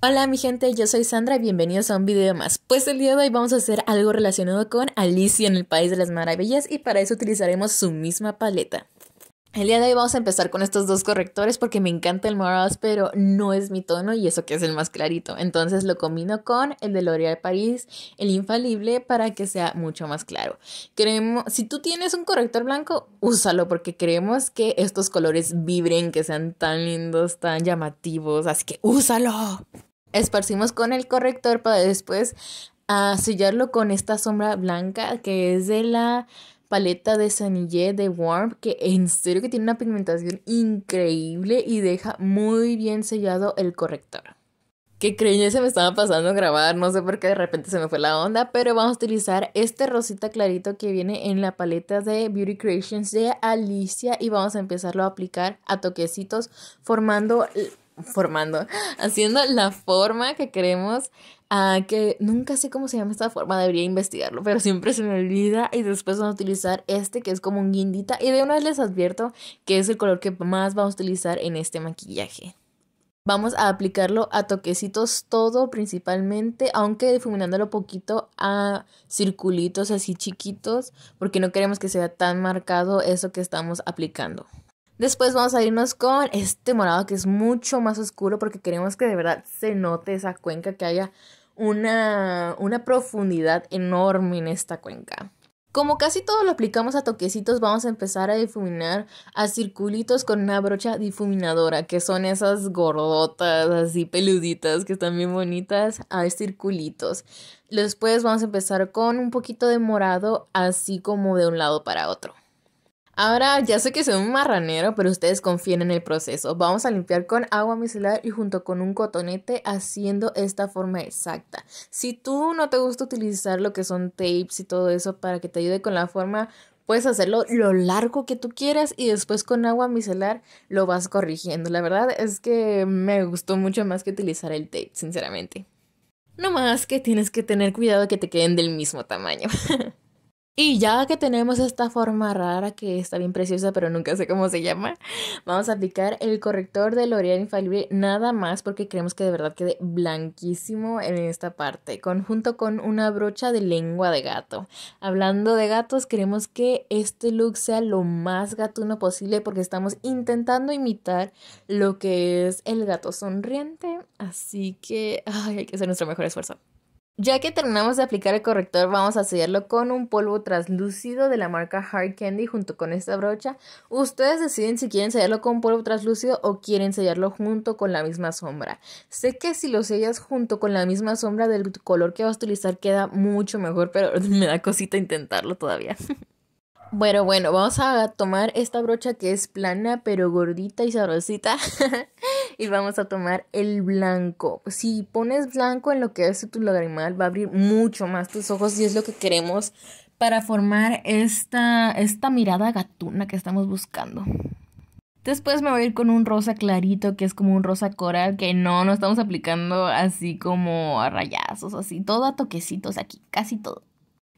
Hola mi gente, yo soy Sandra y bienvenidos a un video más. Pues el día de hoy vamos a hacer algo relacionado con Alicia en el País de las Maravillas y para eso utilizaremos su misma paleta. El día de hoy vamos a empezar con estos dos correctores porque me encanta el Morals pero no es mi tono y eso que es el más clarito. Entonces lo combino con el de L'Oréal Paris, el infalible, para que sea mucho más claro. Creemos, si tú tienes un corrector blanco, úsalo porque creemos que estos colores vibren, que sean tan lindos, tan llamativos, así que úsalo esparcimos con el corrector para después ah, sellarlo con esta sombra blanca que es de la paleta de Sanille de Warm que en serio que tiene una pigmentación increíble y deja muy bien sellado el corrector. Que creí se me estaba pasando a grabar, no sé por qué de repente se me fue la onda, pero vamos a utilizar este rosita clarito que viene en la paleta de Beauty Creations de Alicia y vamos a empezarlo a aplicar a toquecitos formando formando, haciendo la forma que queremos, que nunca sé cómo se llama esta forma, debería investigarlo, pero siempre se me olvida y después vamos a utilizar este que es como un guindita y de una vez les advierto que es el color que más vamos a utilizar en este maquillaje. Vamos a aplicarlo a toquecitos todo principalmente, aunque difuminándolo poquito a circulitos así chiquitos, porque no queremos que sea tan marcado eso que estamos aplicando. Después vamos a irnos con este morado que es mucho más oscuro porque queremos que de verdad se note esa cuenca, que haya una, profundidad enorme en esta cuenca. Como casi todo lo aplicamos a toquecitos, vamos a empezar a difuminar a circulitos con una brocha difuminadora, que son esas gordotas, así peluditas, que están bien bonitas, a circulitos. Después vamos a empezar con un poquito de morado, así como de un lado para otro. Ahora ya sé que soy un marranero, pero ustedes confíen en el proceso. Vamos a limpiar con agua micelar y junto con un cotonete haciendo esta forma exacta. Si tú no te gusta utilizar lo que son tapes y todo eso para que te ayude con la forma, puedes hacerlo lo largo que tú quieras y después con agua micelar lo vas corrigiendo. La verdad es que me gustó mucho más que utilizar el tape, sinceramente. No más que tienes que tener cuidado de que te queden del mismo tamaño. Y ya que tenemos esta forma rara que está bien preciosa, pero nunca sé cómo se llama, vamos a aplicar el corrector de L'Oreal Infalible nada más porque queremos que de verdad quede blanquísimo en esta parte, conjunto con una brocha de lengua de gato. Hablando de gatos, queremos que este look sea lo más gatuno posible porque estamos intentando imitar lo que es el gato sonriente, así que hay que hacer nuestro mejor esfuerzo. Ya que terminamos de aplicar el corrector, vamos a sellarlo con un polvo translúcido de la marca Hard Candy junto con esta brocha. Ustedes deciden si quieren sellarlo con polvo translúcido o quieren sellarlo junto con la misma sombra. Sé que si lo sellas junto con la misma sombra del color que vas a utilizar queda mucho mejor, pero me da cosita intentarlo todavía. Bueno, bueno, vamos a tomar esta brocha que es plana pero gordita y sabrosita y vamos a tomar el blanco. Si pones blanco en lo que es tu lagrimal va a abrir mucho más tus ojos y es lo que queremos para formar esta, esta mirada gatuna que estamos buscando. Después me voy a ir con un rosa clarito, que es como un rosa coral, que no, no estamos aplicando así como a rayazos, así, todo a toquecitos aquí, casi todo.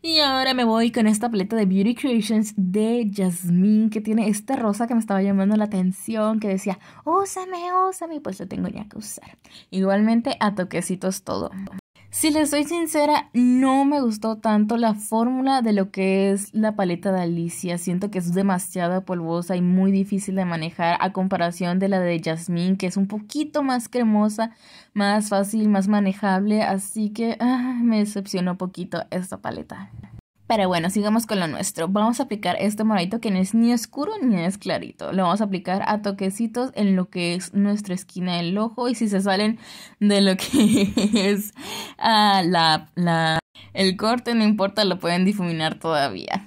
Y ahora me voy con esta paleta de Beauty Creations de Jasmine, que tiene esta rosa que me estaba llamando la atención, que decía, úsame, úsame, pues yo tengo ya que usar. Igualmente a toquecitos todo. Si les soy sincera, no me gustó tanto la fórmula de lo que es la paleta de Alicia. Siento que es demasiado polvosa y muy difícil de manejar a comparación de la de Jasmine, que es un poquito más cremosa, más fácil, más manejable. Así que ah, me decepcionó poquito esta paleta. Pero bueno, sigamos con lo nuestro. Vamos a aplicar este moradito que no es ni oscuro ni es clarito. Lo vamos a aplicar a toquecitos en lo que es nuestra esquina del ojo. Y si se salen de lo que es Ah, la, la, el corte, no importa, lo pueden difuminar todavía.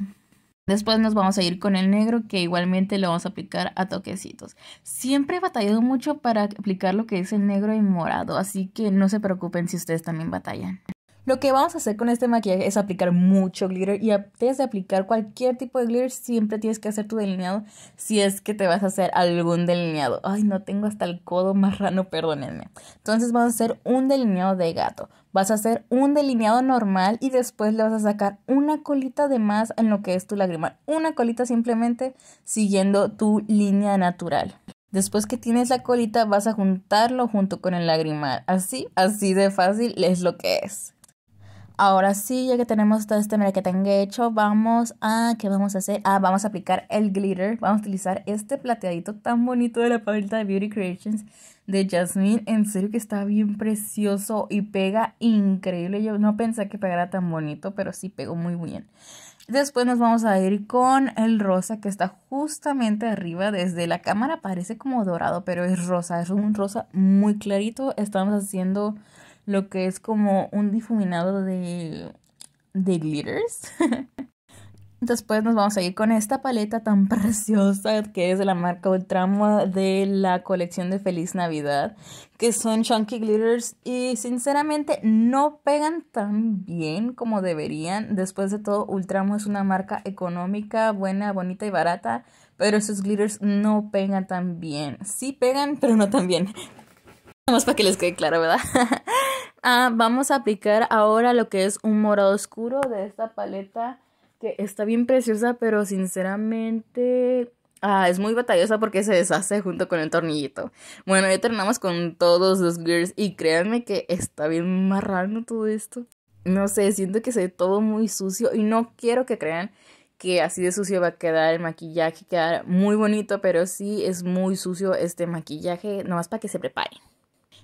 Después nos vamos a ir con el negro que igualmente lo vamos a aplicar a toquecitos. Siempre he batallado mucho para aplicar lo que es el negro y morado, así que no se preocupen si ustedes también batallan. Lo que vamos a hacer con este maquillaje es aplicar mucho glitter y antes de aplicar cualquier tipo de glitter siempre tienes que hacer tu delineado si es que te vas a hacer algún delineado. Ay, no tengo hasta el codo marrano, perdónenme. Entonces vamos a hacer un delineado de gato. Vas a hacer un delineado normal y después le vas a sacar una colita de más en lo que es tu lagrimal. Una colita simplemente siguiendo tu línea natural. Después que tienes la colita vas a juntarlo junto con el lagrimal. Así, así de fácil es lo que es. Ahora sí, ya que tenemos todo este tengo hecho, vamos a. ¿Qué vamos a hacer? Ah, vamos a aplicar el glitter. Vamos a utilizar este plateadito tan bonito de la paleta de Beauty Creations de Jasmine. En serio que está bien precioso y pega increíble. Yo no pensé que pegara tan bonito, pero sí pegó muy bien. Después nos vamos a ir con el rosa que está justamente arriba. Desde la cámara parece como dorado, pero es rosa. Es un rosa muy clarito. Estamos haciendo lo que es como un difuminado de, de glitters. Después nos vamos a ir con esta paleta tan preciosa que es de la marca Ultramo de la colección de Feliz Navidad, que son chunky glitters y sinceramente no pegan tan bien como deberían. Después de todo, Ultramo es una marca económica, buena, bonita y barata, pero sus glitters no pegan tan bien. Sí pegan, pero no tan bien. Nada más para que les quede claro, ¿verdad? Ah, vamos a aplicar ahora lo que es un morado oscuro de esta paleta que está bien preciosa, pero sinceramente ah, es muy batallosa porque se deshace junto con el tornillito. Bueno, ya terminamos con todos los girls y créanme que está bien marrano todo esto. No sé, siento que se ve todo muy sucio y no quiero que crean que así de sucio va a quedar el maquillaje, quedar muy bonito, pero sí es muy sucio este maquillaje, nomás para que se prepare.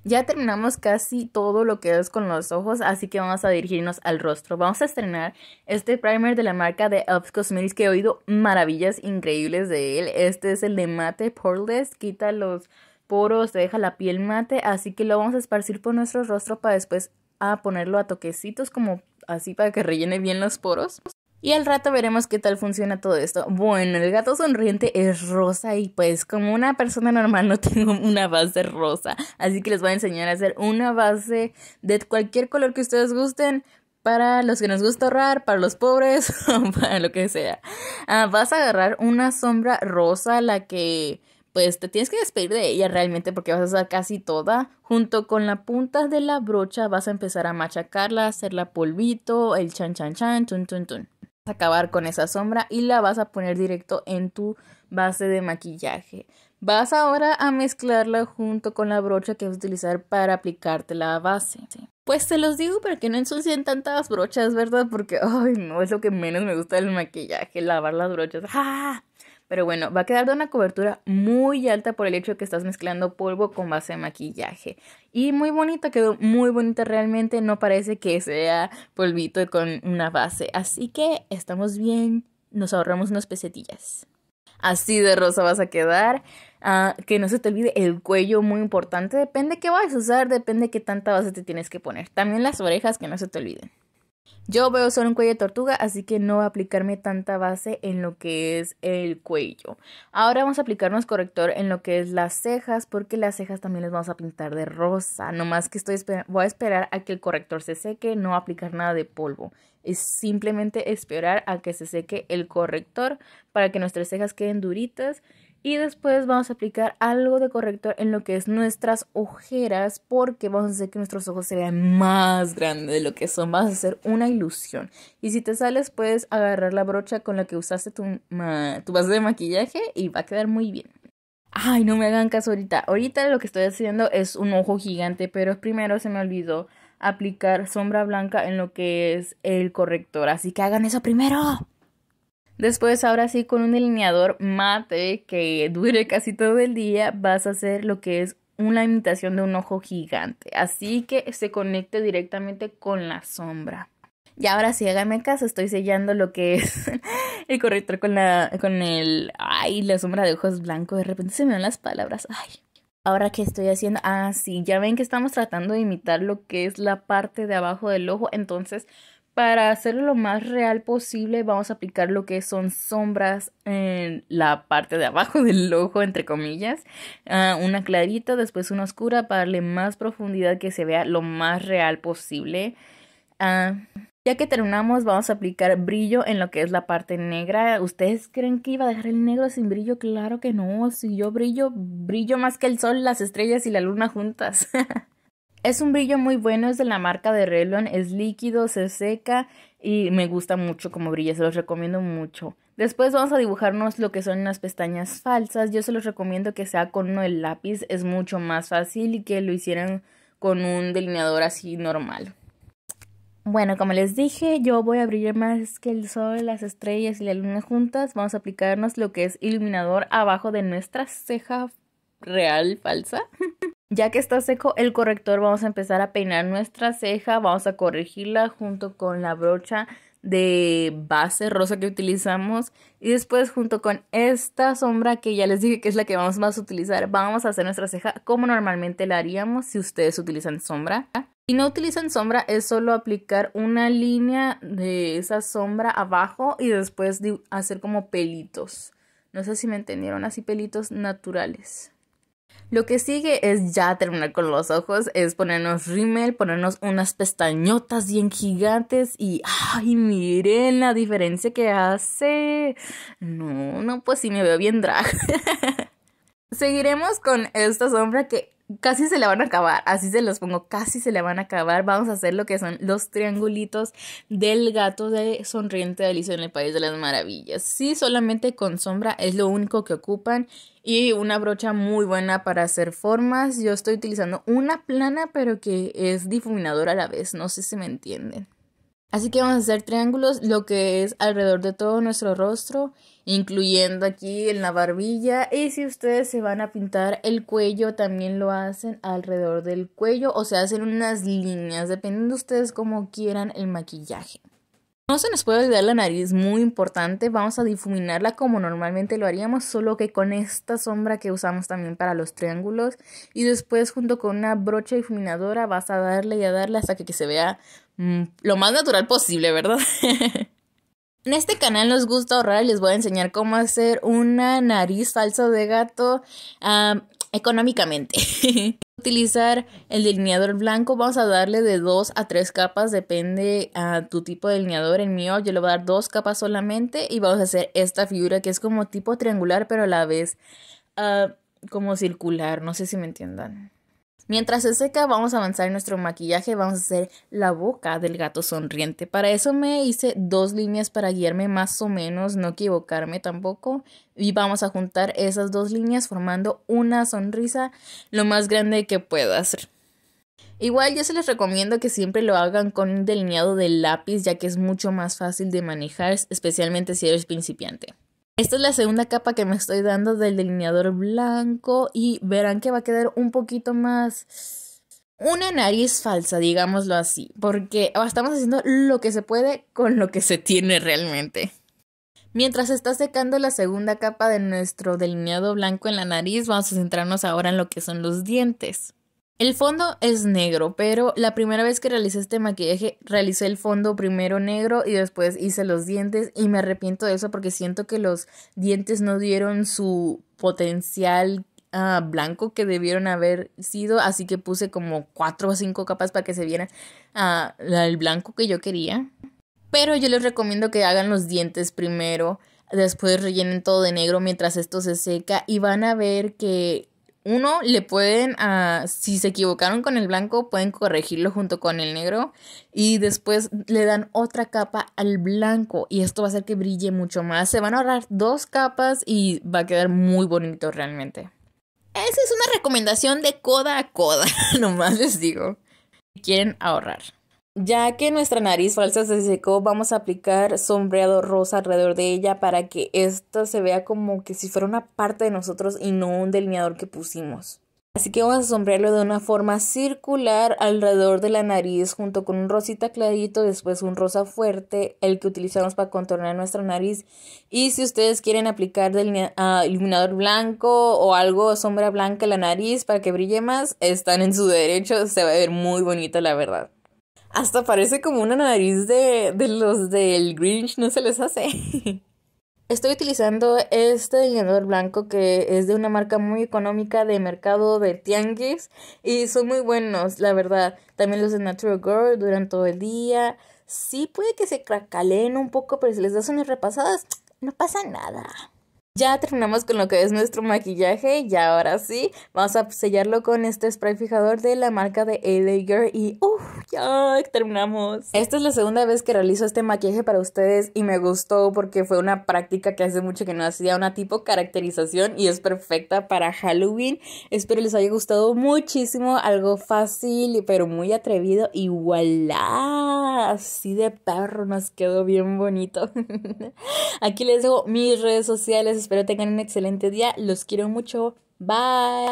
Ya terminamos casi todo lo que es con los ojos, así que vamos a dirigirnos al rostro. Vamos a estrenar este primer de la marca de Ups Cosmetics que he oído maravillas increíbles de él. Este es el de Mate Poreless, quita los poros, te deja la piel mate, así que lo vamos a esparcir por nuestro rostro para después a ponerlo a toquecitos como así para que rellene bien los poros. Y al rato veremos qué tal funciona todo esto. Bueno, el gato sonriente es rosa y pues como una persona normal no tengo una base rosa. Así que les voy a enseñar a hacer una base de cualquier color que ustedes gusten. Para los que nos gusta ahorrar, para los pobres, para lo que sea. Ah, vas a agarrar una sombra rosa, la que pues te tienes que despedir de ella realmente porque vas a usar casi toda. Junto con la punta de la brocha vas a empezar a machacarla, hacerla polvito, el chan chan chan, tun tun tun acabar con esa sombra y la vas a poner directo en tu base de maquillaje. Vas ahora a mezclarla junto con la brocha que vas a utilizar para aplicarte la base. Pues te los digo para que no ensucien tantas brochas, ¿verdad? Porque, ay, no, es lo que menos me gusta del maquillaje, lavar las brochas. Pero bueno, va a quedar de una cobertura muy alta por el hecho de que estás mezclando polvo con base de maquillaje. Y muy bonita, quedó muy bonita realmente. No parece que sea polvito con una base. Así que estamos bien. Nos ahorramos unas pesetillas. Así de rosa vas a quedar. Ah, que no se te olvide el cuello, muy importante. Depende qué vas a usar, depende qué tanta base te tienes que poner. También las orejas, que no se te olviden. Yo veo solo un cuello de tortuga, así que no voy a aplicarme tanta base en lo que es el cuello. Ahora vamos a aplicarnos corrector en lo que es las cejas, porque las cejas también las vamos a pintar de rosa. Nomás que estoy voy a esperar a que el corrector se seque, no aplicar nada de polvo. Es simplemente esperar a que se seque el corrector para que nuestras cejas queden duritas y después vamos a aplicar algo de corrector en lo que es nuestras ojeras porque vamos a hacer que nuestros ojos se vean más grandes de lo que son. Vas a hacer una ilusión. Y si te sales puedes agarrar la brocha con la que usaste tu, tu base de maquillaje y va a quedar muy bien. Ay, no me hagan caso ahorita. Ahorita lo que estoy haciendo es un ojo gigante, pero primero se me olvidó aplicar sombra blanca en lo que es el corrector. Así que hagan eso primero. Después, ahora sí, con un delineador mate que dure casi todo el día, vas a hacer lo que es una imitación de un ojo gigante. Así que se conecte directamente con la sombra. Y ahora sí, háganme caso, estoy sellando lo que es el corrector con la. con el. Ay, la sombra de ojos blanco, De repente se me van las palabras. Ay. Ahora ¿qué estoy haciendo. Ah, sí, ya ven que estamos tratando de imitar lo que es la parte de abajo del ojo. Entonces para hacerlo lo más real posible, vamos a aplicar lo que son sombras en la parte de abajo del ojo, entre comillas. Ah, una clarita, después una oscura, para darle más profundidad que se vea lo más real posible. Ah, ya que terminamos, vamos a aplicar brillo en lo que es la parte negra. ¿Ustedes creen que iba a dejar el negro sin brillo? Claro que no. Si yo brillo, brillo más que el sol, las estrellas y la luna juntas. Es un brillo muy bueno, es de la marca de Relon, es líquido, se seca y me gusta mucho como brilla, se los recomiendo mucho. Después vamos a dibujarnos lo que son las pestañas falsas. Yo se los recomiendo que sea con uno el lápiz, es mucho más fácil y que lo hicieran con un delineador así normal. Bueno, como les dije, yo voy a brillar más que el sol, las estrellas y la luna juntas. Vamos a aplicarnos lo que es iluminador abajo de nuestra ceja real, falsa. Ya que está seco el corrector, vamos a empezar a peinar nuestra ceja, vamos a corregirla junto con la brocha de base rosa que utilizamos y después junto con esta sombra que ya les dije que es la que vamos más a utilizar, vamos a hacer nuestra ceja como normalmente la haríamos si ustedes utilizan sombra. Si no utilizan sombra es solo aplicar una línea de esa sombra abajo y después hacer como pelitos. No sé si me entendieron, así pelitos naturales. Lo que sigue es ya terminar con los ojos, es ponernos rimel, ponernos unas pestañotas bien gigantes y ay, miren la diferencia que hace. No, no, pues sí me veo bien drag. Seguiremos con esta sombra que casi se le van a acabar, así se los pongo, casi se le van a acabar. Vamos a hacer lo que son los triangulitos del gato de sonriente de en el País de las Maravillas. Sí, solamente con sombra es lo único que ocupan y una brocha muy buena para hacer formas. Yo estoy utilizando una plana pero que es difuminadora a la vez, no sé si me entienden. Así que vamos a hacer triángulos, lo que es alrededor de todo nuestro rostro incluyendo aquí en la barbilla. Y si ustedes se van a pintar el cuello, también lo hacen alrededor del cuello o se hacen unas líneas, dependiendo de ustedes cómo quieran el maquillaje. No se nos puede olvidar la nariz, muy importante. Vamos a difuminarla como normalmente lo haríamos, solo que con esta sombra que usamos también para los triángulos. Y después, junto con una brocha difuminadora, vas a darle y a darle hasta que, se vea mm, lo más natural posible, ¿verdad? En este canal nos gusta ahorrar les voy a enseñar cómo hacer una nariz falsa de gato económicamente. Utilizar el delineador blanco, vamos a darle de dos a tres capas, depende a ah, tu tipo de delineador. El mío yo le voy a dar dos capas solamente y vamos a hacer esta figura que es como tipo triangular pero a la vez ah, como circular, no sé si me entiendan. Mientras se seca, vamos a avanzar en nuestro maquillaje. Vamos a hacer la boca del gato sonriente. Para eso me hice dos líneas para guiarme más o menos, no equivocarme tampoco. Y vamos a juntar esas dos líneas formando una sonrisa lo más grande que pueda hacer. Igual yo se les recomiendo que siempre lo hagan con un delineado de lápiz ya que es mucho más fácil de manejar, especialmente si eres principiante. Esta es la segunda capa que me estoy dando del delineador blanco y verán que va a quedar un poquito más una nariz falsa, digámoslo así, porque estamos haciendo lo que se puede con lo que se tiene realmente. Mientras está secando la segunda capa de nuestro delineado blanco en la nariz, vamos a centrarnos ahora en lo que son los dientes. El fondo es negro, pero la primera vez que realicé este maquillaje, realicé el fondo primero negro y después hice los dientes y me arrepiento de eso porque siento que los dientes no dieron su potencial ah, blanco que debieron haber sido, así que puse como cuatro o cinco capas para que se viera ah, el blanco que yo quería. Pero yo les recomiendo que hagan los dientes primero, después rellenen todo de negro mientras esto se seca y van a ver que uno, le pueden, ah, si se equivocaron con el blanco, pueden corregirlo junto con el negro y después le dan otra capa al blanco y esto va a hacer que brille mucho más. Se van a ahorrar dos capas y va a quedar muy bonito realmente. Esa es una recomendación de coda a coda, nomás les digo. Quieren ahorrar. Ya que nuestra nariz falsa se secó, vamos a aplicar sombreado rosa alrededor de ella para que esta se vea como que si fuera una parte de nosotros y no un delineador que pusimos. Así que vamos a sombrearlo de una forma circular alrededor de la nariz junto con un rosita clarito, después un rosa fuerte, el que utilizamos para contornar nuestra nariz. Y si ustedes quieren aplicar ah, iluminador blanco o algo sombra blanca en la nariz para que brille más, están en su derecho, se va a ver muy bonito la verdad. Hasta parece como una nariz de, de los del Grinch, no se les hace. Estoy utilizando este delineador blanco que es de una marca muy económica de mercado de tianguis y son muy buenos, la verdad. También los de Natural Girl durante todo el día. Sí puede que se cracaleen un poco, pero si les das unas repasadas, no pasa nada. Ya terminamos con lo que es nuestro maquillaje y ahora sí, vamos a sellarlo con este spray fijador de la marca de LA Girl y uh, ya terminamos. Esta es la segunda vez que realizo este maquillaje para ustedes y me gustó porque fue una práctica que hace mucho que no hacía, una tipo caracterización y es perfecta para Halloween. Espero les haya gustado muchísimo, algo fácil pero muy atrevido y voilà, así de perro nos quedó bien bonito. Aquí les dejo mis redes sociales, espero tengan un excelente día, los quiero mucho, bye.